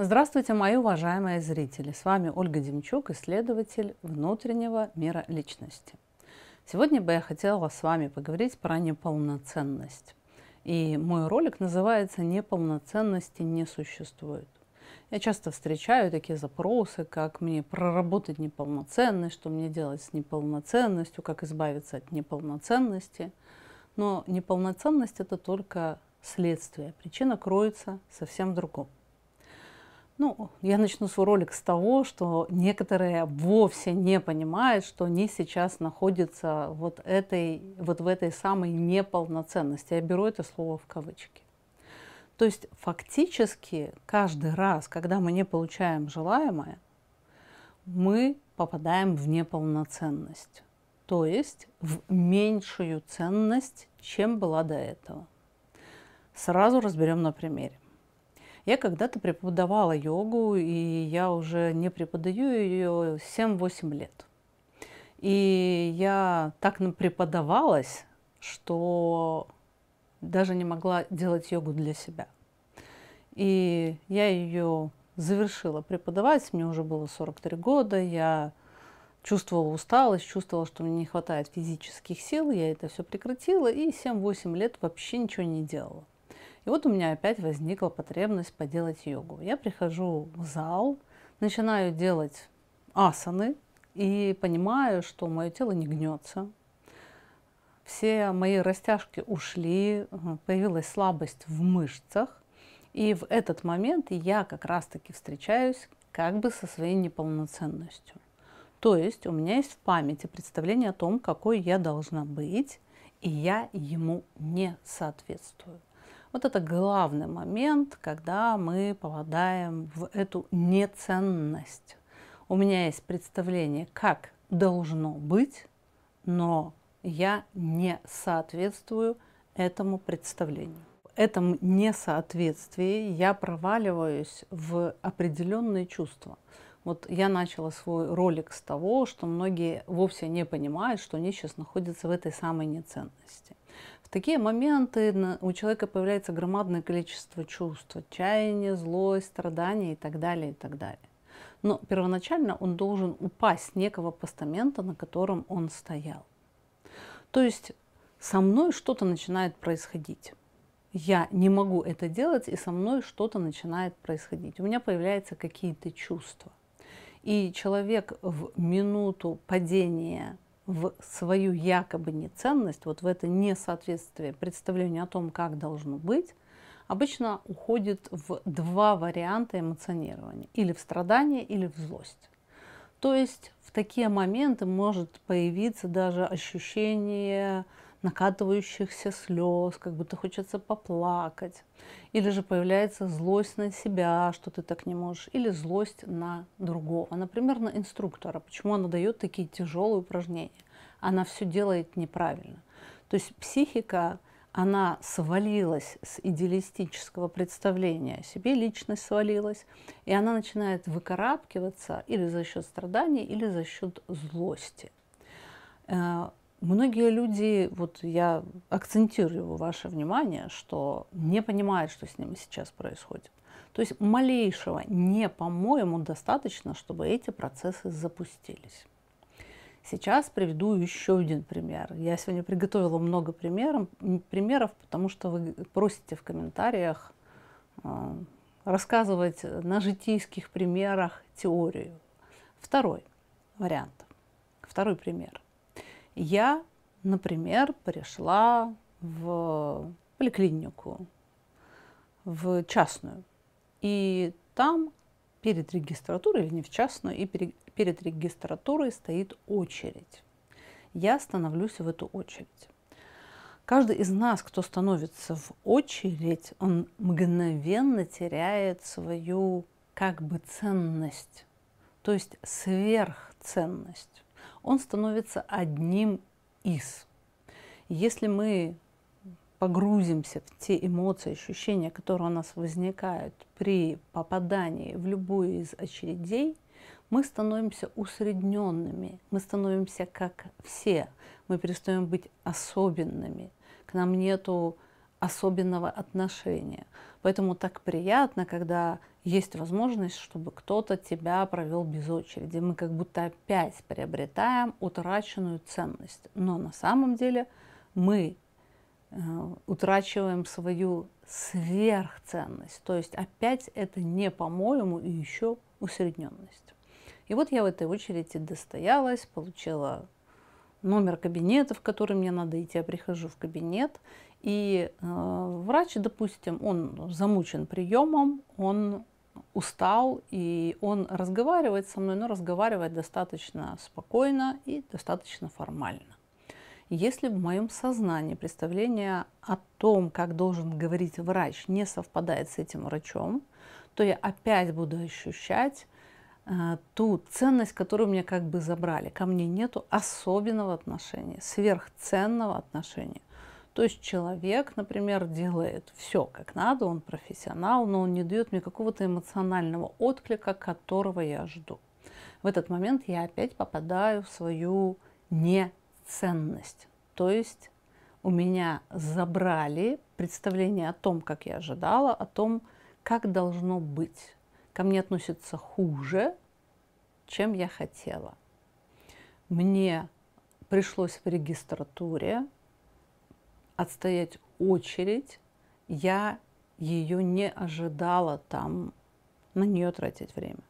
Здравствуйте, мои уважаемые зрители! С вами Ольга Демчук, исследователь внутреннего мира личности. Сегодня бы я хотела с вами поговорить про неполноценность. И мой ролик называется «Неполноценности не существует». Я часто встречаю такие запросы, как мне проработать неполноценность, что мне делать с неполноценностью, как избавиться от неполноценности. Но неполноценность – это только следствие. Причина кроется совсем в другом. Ну, я начну свой ролик с того, что некоторые вовсе не понимают, что они сейчас находятся вот, этой, вот в этой самой неполноценности. Я беру это слово в кавычки. То есть фактически каждый раз, когда мы не получаем желаемое, мы попадаем в неполноценность, то есть в меньшую ценность, чем была до этого. Сразу разберем на примере. Я когда-то преподавала йогу, и я уже не преподаю ее 7-8 лет. И я так преподавалась, что даже не могла делать йогу для себя. И я ее завершила преподавать, мне уже было 43 года, я чувствовала усталость, чувствовала, что мне не хватает физических сил, я это все прекратила и 7-8 лет вообще ничего не делала. И вот у меня опять возникла потребность поделать йогу. Я прихожу в зал, начинаю делать асаны и понимаю, что мое тело не гнется. Все мои растяжки ушли, появилась слабость в мышцах. И в этот момент я как раз-таки встречаюсь как бы со своей неполноценностью. То есть у меня есть в памяти представление о том, какой я должна быть, и я ему не соответствую. Вот это главный момент, когда мы попадаем в эту неценность. У меня есть представление, как должно быть, но я не соответствую этому представлению. В этом несоответствии я проваливаюсь в определенные чувства. Вот я начала свой ролик с того, что многие вовсе не понимают, что они сейчас находятся в этой самой неценности. В такие моменты у человека появляется громадное количество чувств, отчаяние, злость, страдания и так далее, и так далее. Но первоначально он должен упасть с некого постамента, на котором он стоял. То есть со мной что-то начинает происходить. Я не могу это делать, и со мной что-то начинает происходить. У меня появляются какие-то чувства. И человек в минуту падения в свою якобы неценность, вот в это несоответствие представлению о том, как должно быть, обычно уходит в два варианта эмоционирования. Или в страдание, или в злость. То есть в такие моменты может появиться даже ощущение накатывающихся слез, как будто хочется поплакать. Или же появляется злость на себя, что ты так не можешь, или злость на другого. Например, на инструктора. Почему она дает такие тяжелые упражнения? Она все делает неправильно. То есть психика она свалилась с идеалистического представления о себе, личность свалилась, и она начинает выкарабкиваться или за счет страданий, или за счет злости. Э, Многие люди, вот я акцентирую ваше внимание, что не понимают, что с ними сейчас происходит. То есть малейшего «не по-моему» достаточно, чтобы эти процессы запустились. Сейчас приведу еще один пример. Я сегодня приготовила много примеров, примеров потому что вы просите в комментариях э, рассказывать на житейских примерах теорию. Второй вариант, второй пример – я, например, пришла в поликлинику, в частную, и там перед регистратурой, или не в частную, и перед регистратурой стоит очередь. Я становлюсь в эту очередь. Каждый из нас, кто становится в очередь, он мгновенно теряет свою как бы ценность, то есть сверхценность он становится одним из. Если мы погрузимся в те эмоции, ощущения, которые у нас возникают при попадании в любую из очередей, мы становимся усредненными, мы становимся как все, мы перестаем быть особенными, к нам нету особенного отношения. Поэтому так приятно, когда есть возможность, чтобы кто-то тебя провел без очереди. Мы как будто опять приобретаем утраченную ценность. Но на самом деле мы э, утрачиваем свою сверхценность. То есть опять это не по-моему и еще усредненность. И вот я в этой очереди достоялась, получила номер кабинета, в который мне надо идти, я прихожу в кабинет, и э, врач, допустим, он замучен приемом, он устал, и он разговаривает со мной, но разговаривает достаточно спокойно и достаточно формально. Если в моем сознании представление о том, как должен говорить врач, не совпадает с этим врачом, то я опять буду ощущать э, ту ценность, которую мне как бы забрали. Ко мне нету особенного отношения, сверхценного отношения. То есть человек, например, делает все как надо, он профессионал, но он не дает мне какого-то эмоционального отклика, которого я жду. В этот момент я опять попадаю в свою неценность. То есть у меня забрали представление о том, как я ожидала, о том, как должно быть. Ко мне относятся хуже, чем я хотела. Мне пришлось в регистратуре отстоять очередь, я ее не ожидала там на нее тратить время.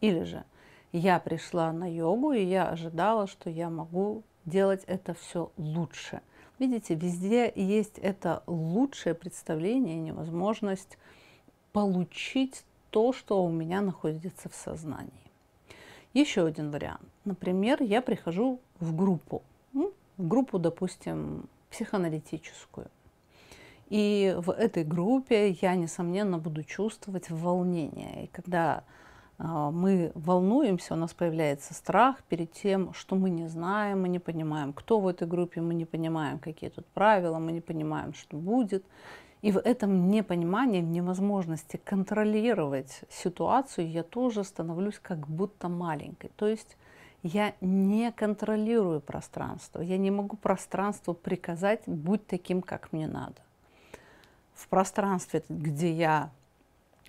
Или же я пришла на йогу, и я ожидала, что я могу делать это все лучше. Видите, везде есть это лучшее представление и невозможность получить то, что у меня находится в сознании. Еще один вариант. Например, я прихожу в группу. Ну, в группу, допустим, психоаналитическую. И в этой группе я, несомненно, буду чувствовать волнение. И когда а, мы волнуемся, у нас появляется страх перед тем, что мы не знаем, мы не понимаем, кто в этой группе, мы не понимаем, какие тут правила, мы не понимаем, что будет. И в этом непонимании, в невозможности контролировать ситуацию, я тоже становлюсь как будто маленькой. То есть я не контролирую пространство, я не могу пространству приказать быть таким, как мне надо». В пространстве, где я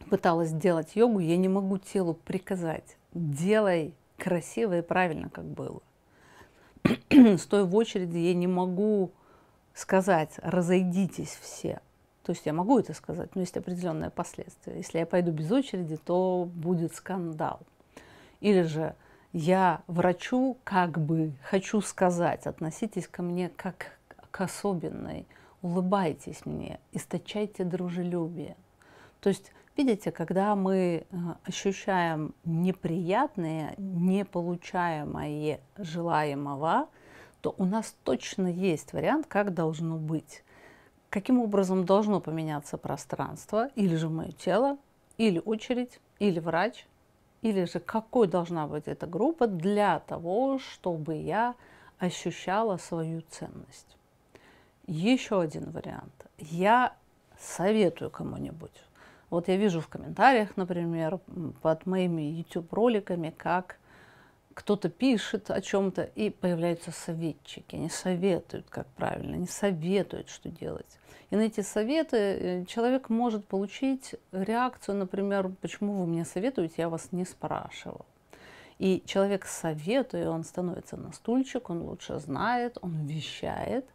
пыталась делать йогу, я не могу телу приказать «делай красиво и правильно, как было». Стоя в очереди, я не могу сказать «разойдитесь все». То есть я могу это сказать, но есть определенные последствия. Если я пойду без очереди, то будет скандал. Или же я врачу как бы хочу сказать, относитесь ко мне как к особенной, улыбайтесь мне, источайте дружелюбие. То есть, видите, когда мы э, ощущаем неприятное, не получаемое желаемого, то у нас точно есть вариант, как должно быть. Каким образом должно поменяться пространство, или же мое тело, или очередь, или врач – или же какой должна быть эта группа для того, чтобы я ощущала свою ценность. Еще один вариант. Я советую кому-нибудь. Вот я вижу в комментариях, например, под моими YouTube-роликами, как кто-то пишет о чем-то, и появляются советчики. Они советуют, как правильно, они советуют, что делать. И на эти советы э, человек может получить реакцию, например, почему вы мне советуете, я вас не спрашивал. И человек советуя, он становится на стульчик, он лучше знает, он вещает,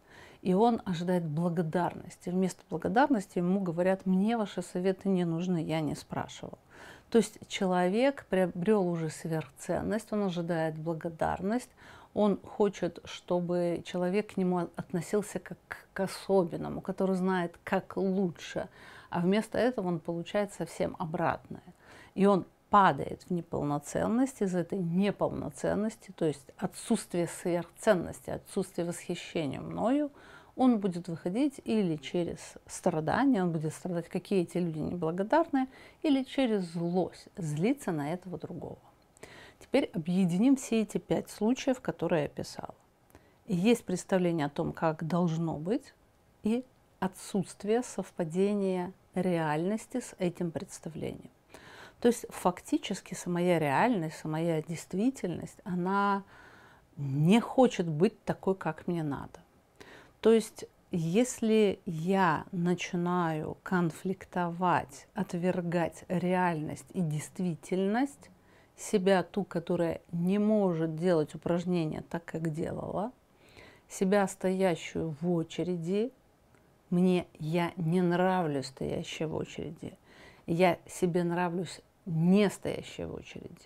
и он ожидает благодарности. Вместо благодарности ему говорят, мне ваши советы не нужны, я не спрашивал. То есть человек приобрел уже сверхценность, он ожидает благодарность, он хочет, чтобы человек к нему относился как к особенному, который знает, как лучше, а вместо этого он получает совсем обратное. И он падает в неполноценность из этой неполноценности, то есть отсутствие сверхценности, отсутствие восхищения мною – он будет выходить или через страдания, он будет страдать, какие эти люди неблагодарные, или через злость, злиться на этого другого. Теперь объединим все эти пять случаев, которые я описала. Есть представление о том, как должно быть, и отсутствие совпадения реальности с этим представлением. То есть фактически самая реальность, самая действительность, она не хочет быть такой, как мне надо. То есть если я начинаю конфликтовать, отвергать реальность и действительность, себя ту, которая не может делать упражнения так, как делала, себя стоящую в очереди, мне я не нравлюсь стоящей в очереди, я себе нравлюсь не стоящей в очереди,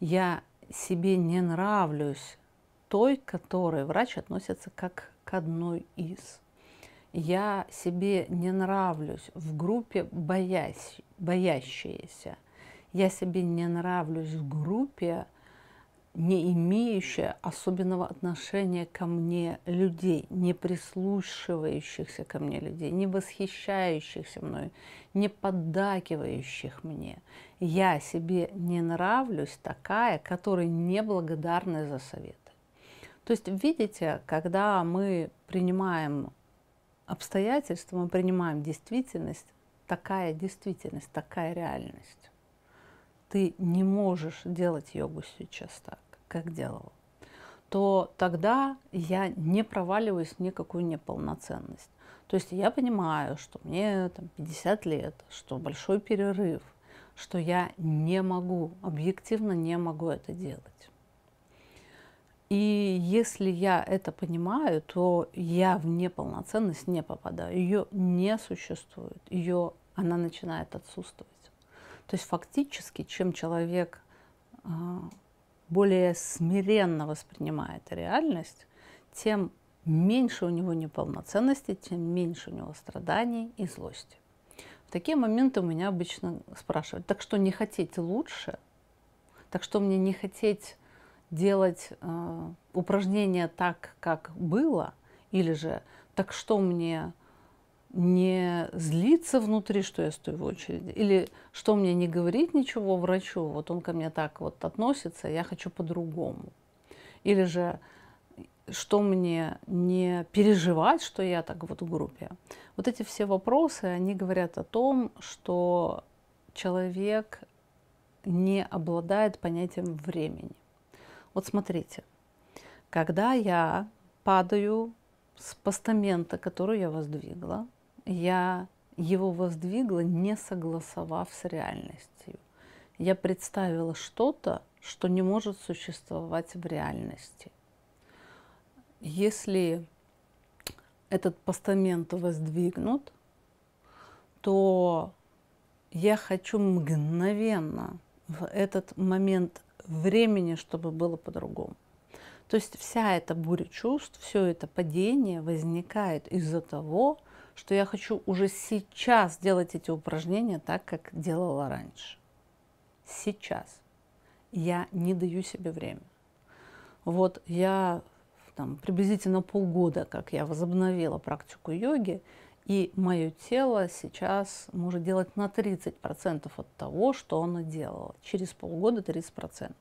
я себе не нравлюсь той, к которой врач относится как к одной из. Я себе не нравлюсь в группе боясь, боящиеся. Я себе не нравлюсь в группе, не имеющая особенного отношения ко мне людей, не прислушивающихся ко мне людей, не восхищающихся мной, не поддакивающих мне. Я себе не нравлюсь такая, которой неблагодарна за совет. То есть, видите, когда мы принимаем обстоятельства, мы принимаем действительность, такая действительность, такая реальность. Ты не можешь делать йогу сейчас так, как делал то тогда я не проваливаюсь в никакую неполноценность. То есть я понимаю, что мне там, 50 лет, что большой перерыв, что я не могу, объективно не могу это делать. И если я это понимаю, то я в неполноценность не попадаю. Ее не существует. Ее она начинает отсутствовать. То есть фактически, чем человек а, более смиренно воспринимает реальность, тем меньше у него неполноценности, тем меньше у него страданий и злости. В такие моменты у меня обычно спрашивают, так что не хотеть лучше? Так что мне не хотеть делать э, упражнения так, как было, или же так что мне не злиться внутри, что я стою в очереди, или что мне не говорить ничего врачу, вот он ко мне так вот относится, я хочу по-другому. Или же что мне не переживать, что я так вот в группе. Вот эти все вопросы, они говорят о том, что человек не обладает понятием времени. Вот смотрите, когда я падаю с постамента, который я воздвигла, я его воздвигла, не согласовав с реальностью. Я представила что-то, что не может существовать в реальности. Если этот постамент воздвигнут, то я хочу мгновенно в этот момент времени, чтобы было по-другому. То есть вся эта буря чувств, все это падение возникает из-за того, что я хочу уже сейчас делать эти упражнения так, как делала раньше. Сейчас. Я не даю себе время. Вот я там, приблизительно полгода, как я возобновила практику йоги, и мое тело сейчас может делать на 30% от того, что оно делало. Через полгода 30%.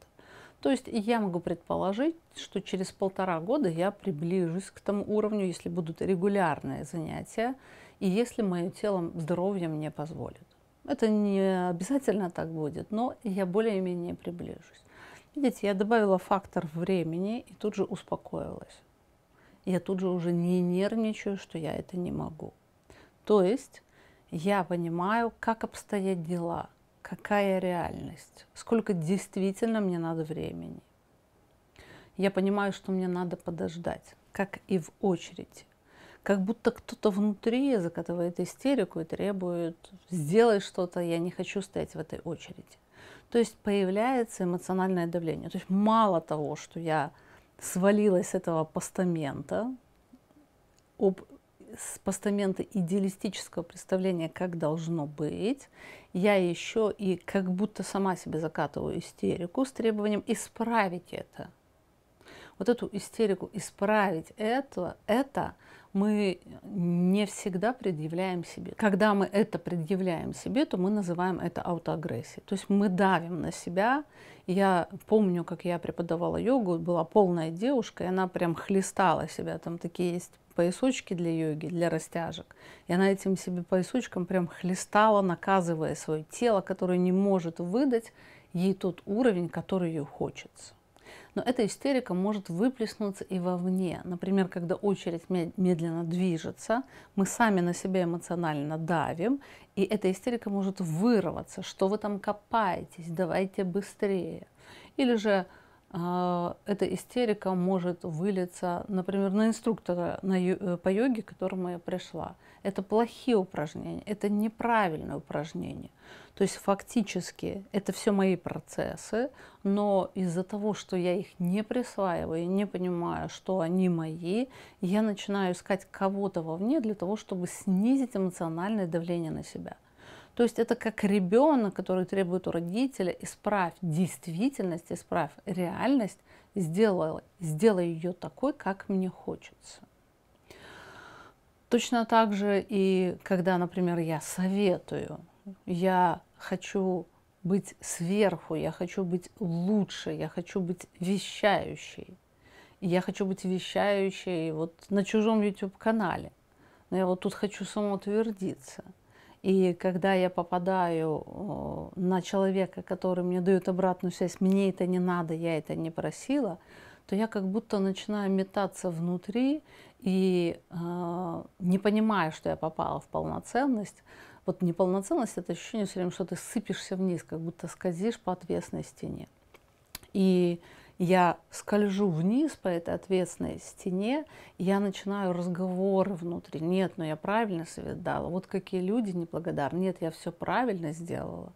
То есть я могу предположить, что через полтора года я приближусь к тому уровню, если будут регулярные занятия, и если мое тело здоровье мне позволит. Это не обязательно так будет, но я более-менее приближусь. Видите, я добавила фактор времени и тут же успокоилась. Я тут же уже не нервничаю, что я это не могу. То есть я понимаю, как обстоят дела, какая реальность, сколько действительно мне надо времени. Я понимаю, что мне надо подождать, как и в очереди. Как будто кто-то внутри закатывает истерику и требует сделать что что-то, я не хочу стоять в этой очереди». То есть появляется эмоциональное давление. То есть мало того, что я свалилась с этого постамента об с постамента идеалистического представления, как должно быть, я еще и как будто сама себе закатываю истерику с требованием исправить это. Вот эту истерику, исправить это, это – мы не всегда предъявляем себе. Когда мы это предъявляем себе, то мы называем это аутоагрессией. То есть мы давим на себя. Я помню, как я преподавала йогу, была полная девушка, и она прям хлестала себя. Там такие есть поясочки для йоги, для растяжек. И она этим себе поясочком прям хлестала, наказывая свое тело, которое не может выдать ей тот уровень, который ей хочется. Но эта истерика может выплеснуться и вовне. Например, когда очередь медленно движется, мы сами на себя эмоционально давим, и эта истерика может вырваться. Что вы там копаетесь? Давайте быстрее. Или же а, эта истерика может вылиться, например, на инструктора на ю, э, по йоге, к которому я пришла. Это плохие упражнения, это неправильные упражнения. То есть фактически это все мои процессы, но из-за того, что я их не присваиваю, и не понимаю, что они мои, я начинаю искать кого-то вовне для того, чтобы снизить эмоциональное давление на себя – то есть это как ребенок, который требует у родителя, исправь действительность, исправь реальность, сделай, сделай ее такой, как мне хочется. Точно так же и когда, например, я советую, я хочу быть сверху, я хочу быть лучше, я хочу быть вещающей. Я хочу быть вещающей вот на чужом YouTube-канале. Но я вот тут хочу самоутвердиться – и когда я попадаю на человека, который мне дает обратную связь, мне это не надо, я это не просила, то я как будто начинаю метаться внутри и э, не понимая, что я попала в полноценность. Вот неполноценность это ощущение все время, что ты сыпешься вниз, как будто скользишь по отвесной стене. И я скольжу вниз по этой ответственной стене, я начинаю разговоры внутри. Нет, но ну я правильно совет Вот какие люди неблагодарны. Нет, я все правильно сделала.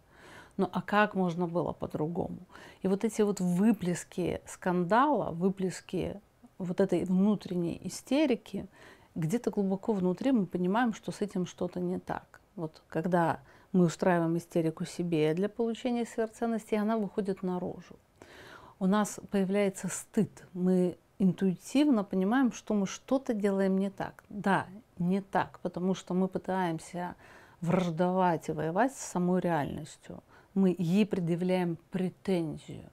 Ну а как можно было по-другому? И вот эти вот выплески скандала, выплески вот этой внутренней истерики, где-то глубоко внутри мы понимаем, что с этим что-то не так. Вот когда мы устраиваем истерику себе для получения сверхценности, она выходит наружу у нас появляется стыд. Мы интуитивно понимаем, что мы что-то делаем не так. Да, не так, потому что мы пытаемся враждовать и воевать с самой реальностью. Мы ей предъявляем претензию,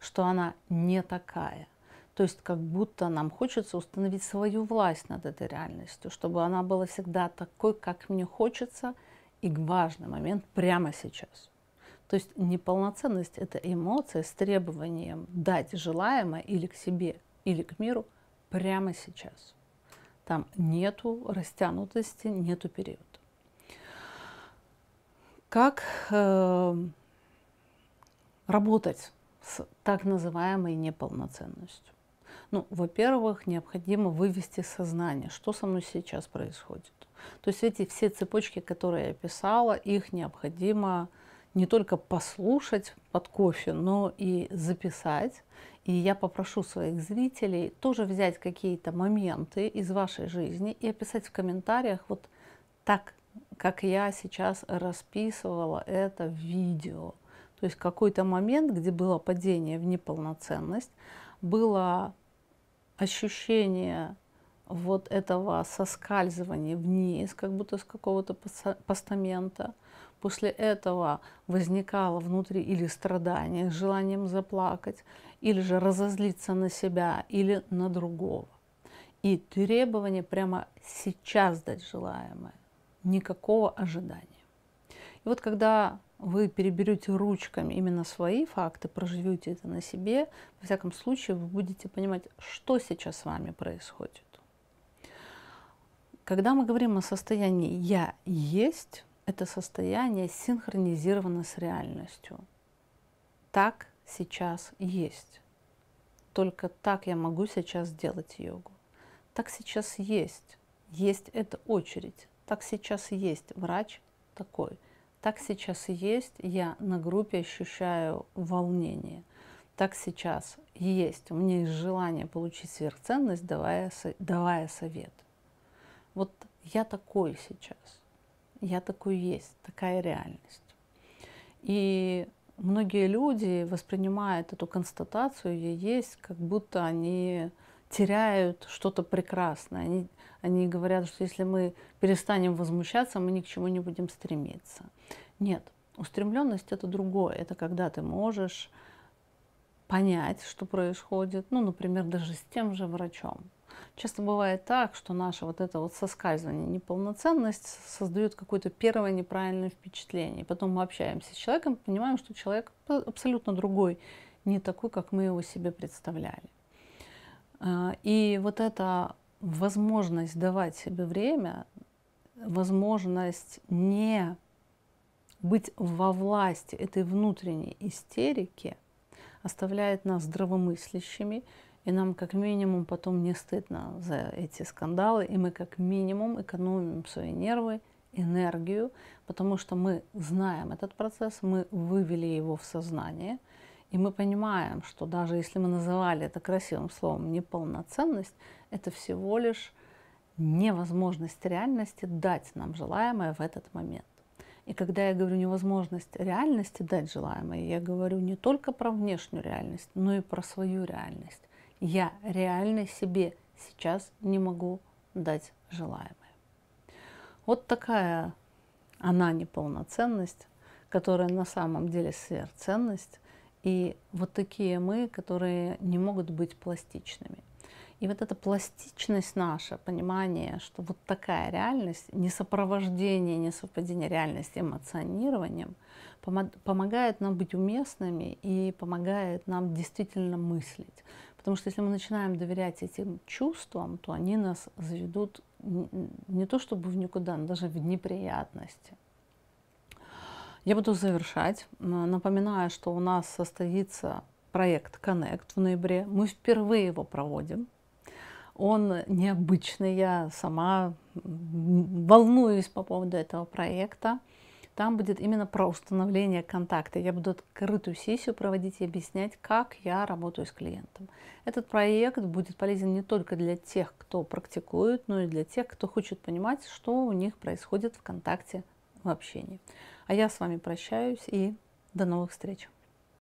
что она не такая. То есть как будто нам хочется установить свою власть над этой реальностью, чтобы она была всегда такой, как мне хочется, и важный момент прямо сейчас – то есть неполноценность — это эмоция с требованием дать желаемое или к себе, или к миру прямо сейчас. Там нету растянутости, нету периода. Как э, работать с так называемой неполноценностью? Ну, во-первых, необходимо вывести сознание, что со мной сейчас происходит. То есть эти все цепочки, которые я писала, их необходимо не только послушать под кофе, но и записать. И я попрошу своих зрителей тоже взять какие-то моменты из вашей жизни и описать в комментариях вот так, как я сейчас расписывала это в видео. То есть какой-то момент, где было падение в неполноценность, было ощущение вот этого соскальзывания вниз, как будто с какого-то постамента – После этого возникало внутри или страдание с желанием заплакать, или же разозлиться на себя или на другого. И требование прямо сейчас дать желаемое, никакого ожидания. И вот когда вы переберете ручками именно свои факты, проживете это на себе, во всяком случае вы будете понимать, что сейчас с вами происходит. Когда мы говорим о состоянии «я есть», это состояние синхронизировано с реальностью. Так сейчас есть. Только так я могу сейчас делать йогу. Так сейчас есть. Есть эта очередь. Так сейчас есть врач такой. Так сейчас есть я на группе ощущаю волнение. Так сейчас есть. У меня есть желание получить сверхценность, давая, давая совет. Вот я такой сейчас я такой есть, такая реальность. И многие люди воспринимают эту констатацию «я есть», как будто они теряют что-то прекрасное. Они, они говорят, что если мы перестанем возмущаться, мы ни к чему не будем стремиться. Нет, устремленность это другое. Это когда ты можешь понять, что происходит, ну, например, даже с тем же врачом. Часто бывает так, что наше вот это вот соскальзывание, неполноценность создает какое-то первое неправильное впечатление. Потом мы общаемся с человеком, понимаем, что человек абсолютно другой, не такой, как мы его себе представляли. А, и вот эта возможность давать себе время, возможность не быть во власти этой внутренней истерики оставляет нас здравомыслящими, и нам как минимум потом не стыдно за эти скандалы, и мы как минимум экономим свои нервы, энергию, потому что мы знаем этот процесс, мы вывели его в сознание, и мы понимаем, что даже если мы называли это красивым словом неполноценность, это всего лишь невозможность реальности дать нам желаемое в этот момент. И когда я говорю невозможность реальности дать желаемое, я говорю не только про внешнюю реальность, но и про свою реальность я реально себе сейчас не могу дать желаемое. Вот такая она неполноценность, которая на самом деле сверхценность, и вот такие мы, которые не могут быть пластичными. И вот эта пластичность наша, понимание, что вот такая реальность, не сопровождение, не совпадение реальности эмоционированием, помогает нам быть уместными и помогает нам действительно мыслить. Потому что если мы начинаем доверять этим чувствам, то они нас заведут не то чтобы в никуда, но даже в неприятности. Я буду завершать. Напоминаю, что у нас состоится проект Connect в ноябре. Мы впервые его проводим. Он необычный. Я сама волнуюсь по поводу этого проекта. Там будет именно про установление контакта. Я буду открытую сессию проводить и объяснять, как я работаю с клиентом. Этот проект будет полезен не только для тех, кто практикует, но и для тех, кто хочет понимать, что у них происходит в контакте в общении. А я с вами прощаюсь и до новых встреч.